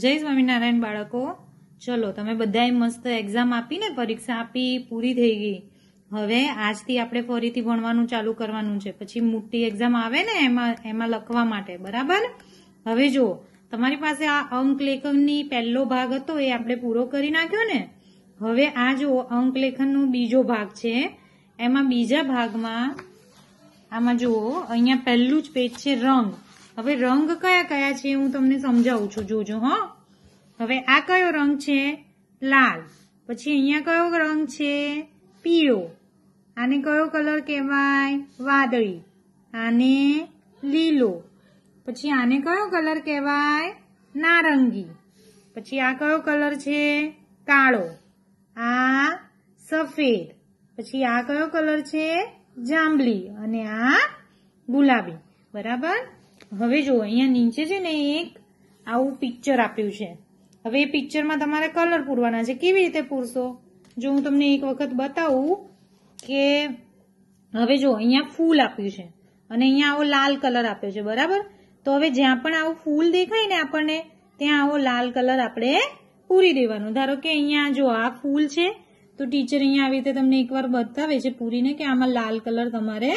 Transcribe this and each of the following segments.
જય સ્વામિનારાયણ બાળકો ચલો તમે બધાએ મસ્ત એક્ઝામ આપીને પરીક્ષા આપી પૂરી થઈ ગઈ હવે આજથી આપણે ફરીથી ભણવાનું ચાલુ કરવાનું છે પછી મોટી એક્ઝામ આવે ને એમાં એમાં લખવા માટે બરાબર હવે જુઓ તમારી પાસે આ અંક લેખનની પહેલો ભાગ હતો એ આપણે પૂરો કરી નાખ્યો ને હવે આ જુઓ અંક લેખનનો બીજો ભાગ છે એમાં બીજા ભાગમાં આમાં જુઓ અહીંયા પહેલું જ પેજ છે રંગ હવે રંગ કયા કયા છે હું તમને સમજાવું છું જોજો હો હવે આ કયો રંગ છે લાલ પછી અહીંયા કયો રંગ છે પીળો આને કયો કલર કહેવાય વાદળી આને લીલો પછી આને કયો કલર કહેવાય નારંગી પછી આ કયો કલર છે કાળો આ સફેદ પછી આ કયો કલર છે જાંબલી અને આ ગુલાબી બરાબર હવે જુઓ અહીંયા નીચે છે ને એક આવું પિક્ચર આપ્યું છે હવે એ પિક્ચરમાં તમારે કલર પૂરવાના છે કેવી રીતે પૂરશો જો હું તમને એક વખત બતાવું કે હવે જો અહીંયા ફૂલ આપ્યું છે અને અહીંયા આવો લાલ કલર આપ્યો છે બરાબર તો હવે જ્યાં પણ આવું ફૂલ દેખાય ને આપણને ત્યાં આવો લાલ કલર આપણે પૂરી દેવાનો ધારો કે અહીંયા જો આ ફૂલ છે તો ટીચર અહીંયા આવી રીતે તમને એકવાર બતાવે છે પૂરીને કે આમાં લાલ કલર તમારે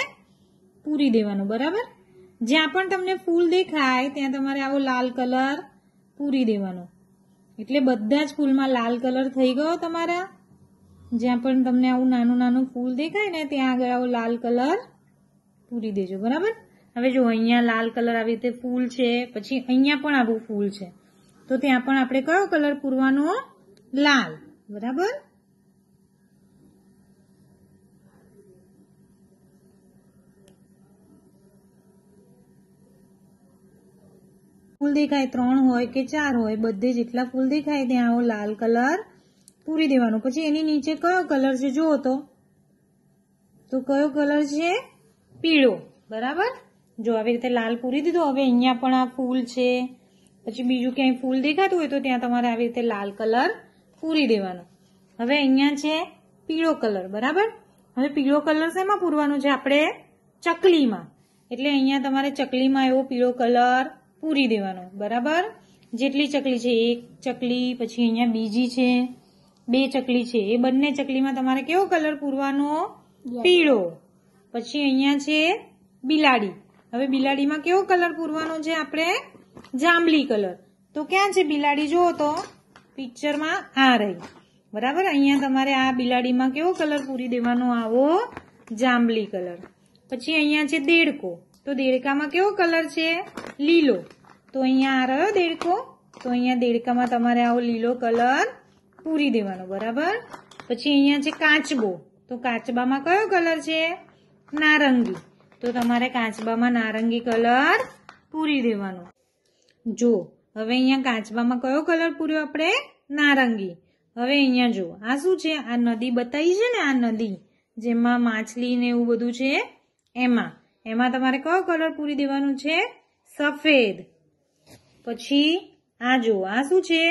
પૂરી દેવાનો બરાબર જ્યાં પણ તમને ફૂલ દેખાય ત્યાં તમારે આવો લાલ કલર પૂરી દેવાનો એટલે બધા જ ફૂલમાં લાલ કલર થઈ ગયો તમારા જ્યાં પણ તમને આવું નાનું નાનું ફૂલ દેખાય ને ત્યાં આગળ આવો લાલ કલર પૂરી દેજો બરાબર હવે જો અહીંયા લાલ કલર આવી રીતે ફૂલ છે પછી અહીંયા પણ આવું ફૂલ છે તો ત્યાં પણ આપણે કયો કલર પૂરવાનો લાલ બરાબર ફૂલ દેખાય ત્રણ હોય કે ચાર હોય બધે જેટલા ફૂલ દેખાય ત્યાં આવો લાલ કલર પૂરી દેવાનો પછી એની નીચે કયો કલર છે જુઓ તો તો કયો કલર છે પીળો બરાબર જો આવી રીતે લાલ પૂરી દીધો હવે અહીંયા પણ આ ફૂલ છે પછી બીજું ક્યાંય ફૂલ દેખાતું હોય તો ત્યાં તમારે આવી રીતે લાલ કલર પૂરી દેવાનો હવે અહીંયા છે પીળો કલર બરાબર હવે પીળો કલર શેમાં પૂરવાનો છે આપણે ચકલીમાં એટલે અહીંયા તમારે ચકલીમાં એવો પીળો કલર પૂરી દેવાનો બરાબર જેટલી ચકલી છે એક ચકલી પછી અહીંયા બીજી છે બે ચકલી છે એ બંને ચકલીમાં તમારે કેવો કલર પૂરવાનો પીળો પછી અહીંયા છે બિલાડી હવે બિલાડીમાં કેવો કલર પૂરવાનો છે આપણે જાંબલી કલર તો ક્યાં છે બિલાડી જુઓ તો પિક્ચરમાં આ રહી બરાબર અહીંયા તમારે આ બિલાડીમાં કેવો કલર પૂરી દેવાનો આવો જાંબલી કલર પછી અહીંયા છે દેડકો તો દેડકામાં કેવો કલર છે લીલો તો અહીંયા આ રહ્યો દેડકો તો અહીંયા દેડકામાં તમારે આવો લીલો કલર પૂરી દેવાનો બરાબર પછી અહીંયા છે કાચબો તો કાચબામાં કયો કલર છે નારંગી તો તમારે કાચબામાં નારંગી કલર પૂરી દેવાનો જો હવે અહીંયા કાચબામાં કયો કલર પૂર્યો આપણે નારંગી હવે અહીંયા જો આ શું છે આ નદી બતાવી છે ને આ નદી જેમાં માછલી ને એવું બધું છે એમાં એમાં તમારે કયો કલર પૂરી દેવાનો છે સફેદ પછી આ જુઓ આ શું છે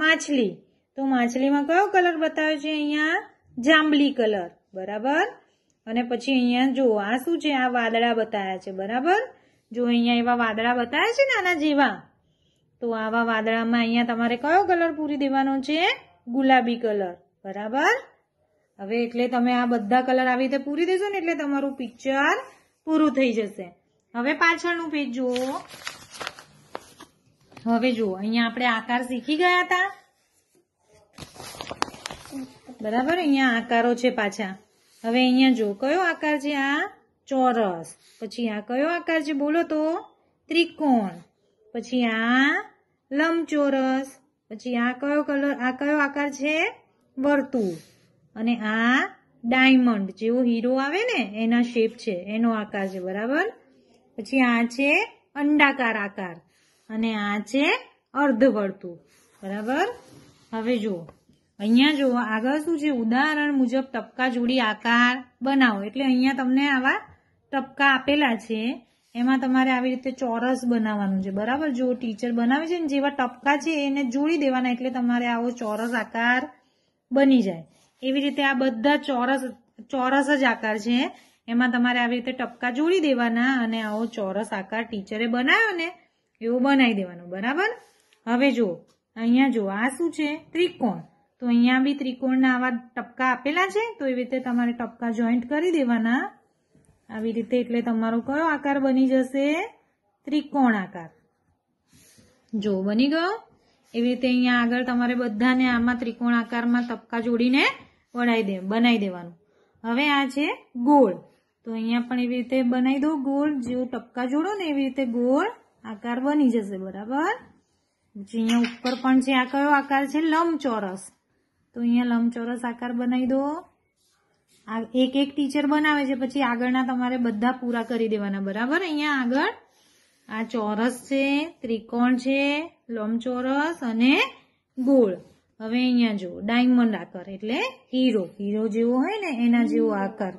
માછલી તો માછલીમાં કયો કલર બતાવ્યો છે અહીંયા જાંબલી કલર બરાબર અને પછી અહીંયા જુઓ આ શું છે આ વાદળા બતાવ્યા છે બરાબર જો અહીંયા એવા વાદળા બતાવ્યા છે ને આના જેવા તો આવા વાદળામાં અહીંયા તમારે કયો કલર પૂરી દેવાનો છે ગુલાબી કલર બરાબર હવે એટલે તમે આ બધા કલર આવી રીતે પૂરી દેશો ને એટલે તમારું પિક્ચર પૂરું થઈ જશે હવે પાછળનું પેજ જુઓ હવે જુઓ અહીંયા આપણે આકાર શીખી ગયા હતા બરાબર અહીંયા આકારો છે પાછા હવે અહીંયા જુઓ કયો આકાર છે આ ચોરસ પછી આ કયો આકાર છે બોલો તો ત્રિકોણ પછી આ લંબચોરસ પછી આ કયો કલર આ કયો આકાર છે વર્તુળ અને આ ડાયમંડ જેવો હીરો આવે ને એના શેપ છે એનો આકાર છે બરાબર પછી આ છે અંડાકાર આકાર અને આ છે અર્ધ અર્ધવર્તુળ બરાબર હવે જુઓ અહીંયા જુઓ આગળ શું છે ઉદાહરણ મુજબ ટપકા જોડી આકાર બનાવો એટલે અહીંયા તમને આવા ટપકા આપેલા છે એમાં તમારે આવી રીતે ચોરસ બનાવવાનું છે બરાબર જો ટીચર બનાવે છે ને જેવા ટપકા છે એને જોડી દેવાના એટલે તમારે આવો ચોરસ આકાર બની જાય એવી રીતે આ બધા ચોરસ ચોરસ જ આકાર છે એમાં તમારે આવી રીતે ટપકા જોડી દેવાના અને આવો ચોરસ આકાર ટીચરે બનાવ્યો ને એવું બનાવી દેવાનું બરાબર હવે જુઓ અહીંયા જુઓ આ શું છે ત્રિકોણ તો અહીંયા બી ત્રિકોણના આવા ટપકા આપેલા છે તો એવી રીતે તમારે ટપકા જોઈન્ટ કરી દેવાના આવી રીતે એટલે તમારો કયો આકાર બની જશે ત્રિકોણ આકાર જો બની ગયો એવી રીતે અહીંયા આગળ તમારે બધાને આમાં ત્રિકોણ આકારમાં ટપકા જોડીને વળાઈ દે બનાવી દેવાનું હવે આ છે ગોળ તો અહીંયા પણ એવી રીતે બનાવી દો ગોળ જેવું ટપકા જોડો ને એવી રીતે ગોળ આકાર બની જશે બરાબર પછી અહીંયા ઉપર પણ છે આ કયો આકાર છે લંબચોરસ તો અહીંયા લંબચોરસ આકાર બનાવી દો આ એક એક ટીચર બનાવે છે પછી આગળના તમારે બધા પૂરા કરી દેવાના બરાબર અહીંયા આગળ આ ચોરસ છે ત્રિકોણ છે લંબચોરસ અને ગોળ હવે અહીંયા જુઓ ડાયમંડ આકાર એટલે હીરો હીરો જેવો હોય ને એના જેવો આકાર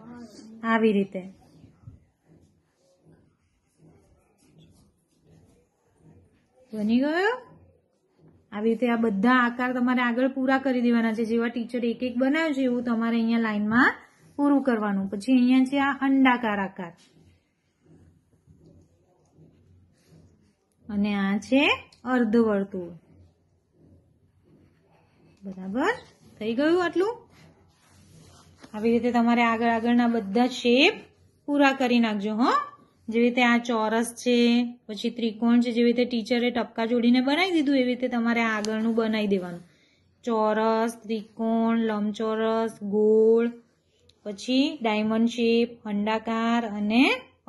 આવી રીતે બની ગયો આવી રીતે આ બધા આકાર તમારે આગળ પૂરા કરી દેવાના છે જેવા ટીચર એક એક બનાવ્યું છે એવું તમારે અહીંયા લાઈનમાં પૂરું કરવાનું પછી અહીંયા છે આ અંડાકાર આકાર અને આ છે અર્ધવર્તુળ બરાબર થઈ ગયું આટલું આવી રીતે તમારે આગળ આગળના બધા શેપ પૂરા કરી નાખજો હો જેવી રીતે આ ચોરસ છે પછી ત્રિકોણ છે જેવી રીતે ટીચરે ટપકા જોડીને બનાવી દીધું એવી રીતે તમારે આગળનું બનાવી દેવાનું ચોરસ ત્રિકોણ લંબચોરસ ગોળ પછી ડાયમંડ શેપ અંડાકાર અને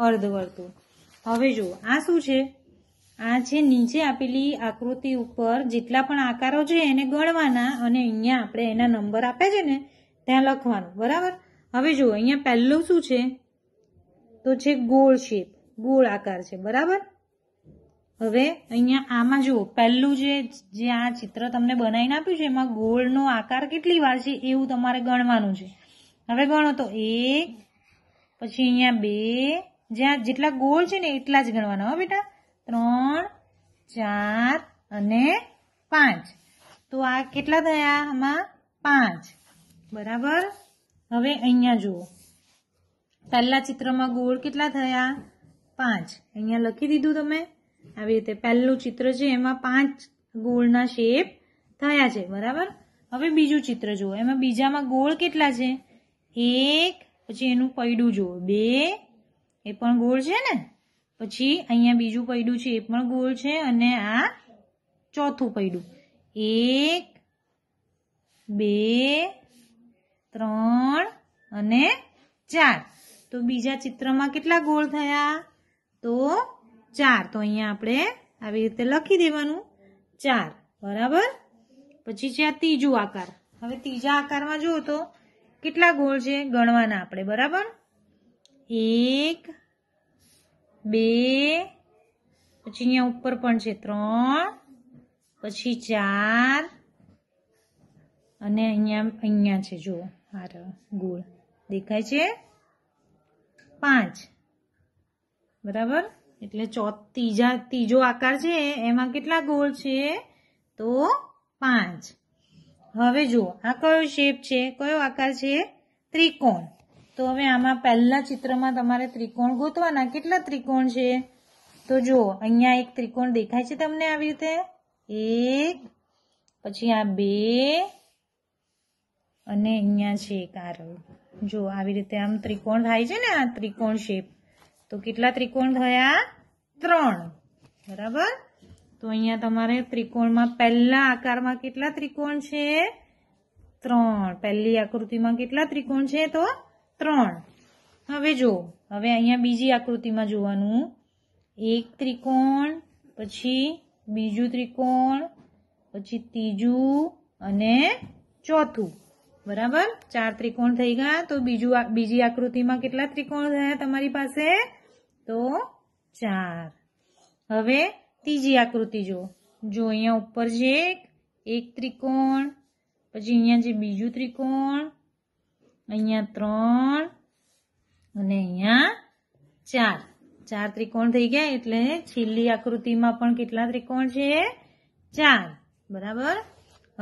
અર્ધવર્તુળ હવે જુઓ આ શું છે આ છે નીચે આપેલી આકૃતિ ઉપર જેટલા પણ આકારો છે એને ગણવાના અને અહીંયા આપણે એના નંબર આપ્યા છે ને ત્યાં લખવાનું બરાબર હવે જુઓ અહીંયા પહેલું શું છે તો છે ગોળ શેપ ગોળ આકાર છે બરાબર હવે અહીંયા આમાં જુઓ પહેલું જે જે આ ચિત્ર તમને બનાવીને આપ્યું છે એમાં ગોળનો આકાર કેટલી વાર છે એવું તમારે ગણવાનું છે હવે ગણો તો એક પછી અહીંયા બે જ્યાં જેટલા ગોળ છે ને એટલા જ ગણવાના હો બેટા ત્રણ ચાર અને પાંચ તો આ કેટલા થયા આમાં પાંચ બરાબર હવે અહીંયા જુઓ પહેલા ચિત્રમાં ગોળ કેટલા થયા પાંચ અહીંયા લખી દીધું તમે આવી રીતે પહેલું ચિત્ર છે એમાં પાંચ ગોળના શેપ થયા છે બરાબર હવે બીજું ચિત્ર જુઓ એમાં બીજામાં ગોળ કેટલા છે એક પછી એનું પૈડું જુઓ બે એ પણ ગોળ છે ને પછી અહીંયા બીજું પૈડું છે એ પણ ગોળ છે અને આ ચોથું પૈડું એક બે ત્રણ અને ચાર તો બીજા ચિત્રમાં કેટલા ગોળ થયા તો ચાર તો અહીંયા આપણે આવી રીતે લખી દેવાનું ચાર બરાબર પછી છે આ ત્રીજો આકાર હવે ત્રીજા આકારમાં જુઓ તો કેટલા ગોળ છે ગણવાના આપણે બરાબર એક બે પછી અહીંયા ઉપર પણ છે ત્રણ પછી ચાર અને અહીંયા અહીંયા છે જુઓ હાર ગોળ દેખાય છે પાંચ બરાબર એટલે ત્રીજા ત્રીજો આકાર છે એમાં કેટલા ગોળ છે તો પાંચ હવે જુઓ આ કયો શેપ છે કયો આકાર છે ત્રિકોણ તો હવે આમાં પહેલા ચિત્રમાં તમારે ત્રિકોણ ગોતવાના કેટલા ત્રિકોણ છે તો જુઓ અહીંયા એક ત્રિકોણ દેખાય છે તમને આવી રીતે એક પછી આ બે અને અહીંયા છે એક આ જો આવી રીતે આમ ત્રિકોણ થાય છે ને આ ત્રિકોણ શેપ તો કેટલા ત્રિકોણ થયા ત્રણ બરાબર તો અહીંયા તમારે ત્રિકોણમાં પહેલા આકારમાં કેટલા ત્રિકોણ છે ત્રણ પહેલી આકૃતિમાં કેટલા ત્રિકોણ છે તો ત્રણ હવે જો હવે અહીંયા બીજી આકૃતિમાં જોવાનું એક ત્રિકોણ પછી બીજું ત્રિકોણ પછી ત્રીજું અને ચોથું બરાબર ચાર ત્રિકોણ થઈ ગયા તો બીજું બીજી આકૃતિમાં કેટલા ત્રિકોણ થયા તમારી પાસે તો ચાર હવે ત્રીજી આકૃતિ જો જો અહીંયા ઉપર જે એક ત્રિકોણ પછી અહીંયા જે બીજું ત્રિકોણ અહીંયા ત્રણ અને અહીંયા ચાર ચાર ત્રિકોણ થઈ ગયા એટલે છેલ્લી આકૃતિમાં પણ કેટલા ત્રિકોણ છે ચાર બરાબર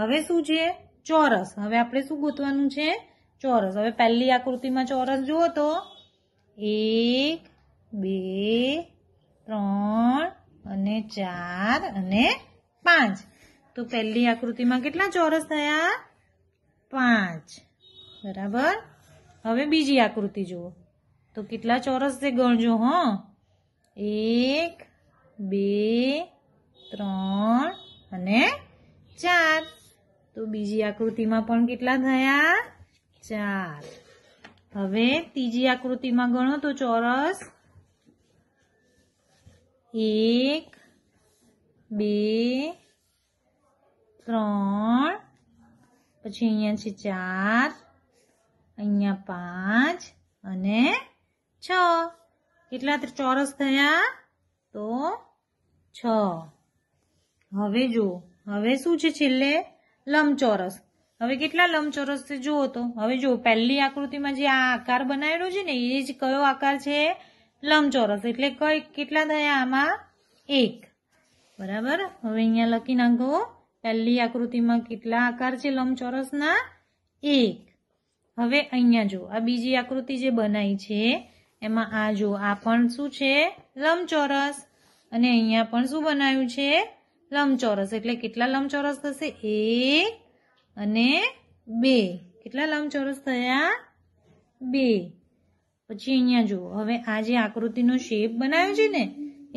હવે શું છે ચોરસ હવે આપણે શું ગોતવાનું છે ચોરસ હવે પહેલી આકૃતિમાં ચોરસ જુઓ તો એક બે ત્રણ અને ચાર અને પાંચ તો પહેલી આકૃતિમાં કેટલા ચોરસ થયા પાંચ બરાબર હવે બીજી આકૃતિ જુઓ તો કેટલા ચોરસ છે ગણજો હો એક બે ત્રણ અને ચાર તો બીજી આકૃતિમાં પણ કેટલા થયા ચાર હવે ત્રીજી આકૃતિમાં ગણો તો ચોરસ એક બે ત્રણ પછી અહીંયા છે ચાર અહીંયા પાંચ અને છ કેટલા ચોરસ થયા તો છ હવે જો હવે શું છે છેલ્લે લંબચોરસ હવે કેટલા લંબચોરસ છે જુઓ તો હવે જુઓ પહેલી આકૃતિમાં જે આ આકાર બનાવેલો છે ને એ જ કયો આકાર છે લંબચોરસ એટલે કઈ કેટલા થયા આમાં એક બરાબર હવે અહીંયા લખી નાખો પહેલી આકૃતિમાં કેટલા આકાર છે લંબચોરસના એક હવે અહીંયા જો આ બીજી આકૃતિ જે બનાવી છે એમાં આ જો આ પણ શું છે લંબચોરસ અને અહીંયા પણ શું બનાવ્યું છે લંબચોરસ એટલે કેટલા લંબચોરસ થશે એક અને બે કેટલા લંબચોરસ થયા બે પછી અહીંયા જુઓ હવે આ જે આકૃતિનો શેપ બનાવ્યો છે ને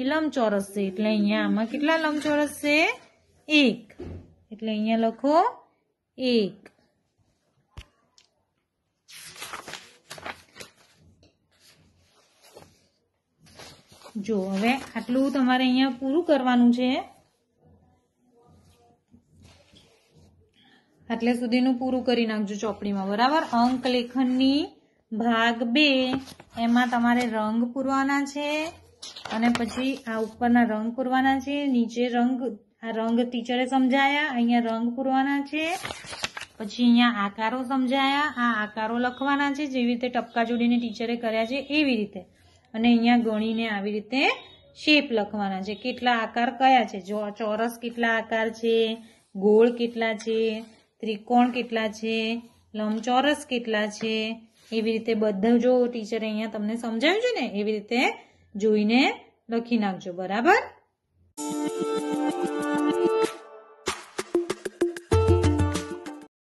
એ લંબચોરસ છે એટલે અહીંયા આમાં કેટલા લંબચોરસ છે એક એટલે અહીંયા લખો એક જો હવે આટલું તમારે અહીંયા પૂરું કરવાનું છે એટલે સુધીનું પૂરું કરી નાખજો ચોપડીમાં બરાબર અંક લેખનની ભાગ બે એમાં તમારે રંગ પૂરવાના છે અને પછી આ ઉપરના રંગ પૂરવાના છે નીચે રંગ આ રંગ ટીચરે સમજાયા અહીંયા રંગ પૂરવાના છે પછી અહીંયા આકારો સમજાયા આ આકારો લખવાના છે જેવી રીતે ટપકા જોડીને ટીચરે કર્યા છે એવી રીતે અને અહીંયા ગણીને આવી રીતે શેપ લખવાના છે કેટલા આકાર કયા છે ચોરસ કેટલા આકાર છે ગોળ કેટલા છે ત્રિકોણ કેટલા છે લંબચોરસ કેટલા છે એવી રીતે બધું જો ટીચર અહીંયા તમને સમજાવ્યું છે ને એવી રીતે જોઈને લખી નાખજો બરાબર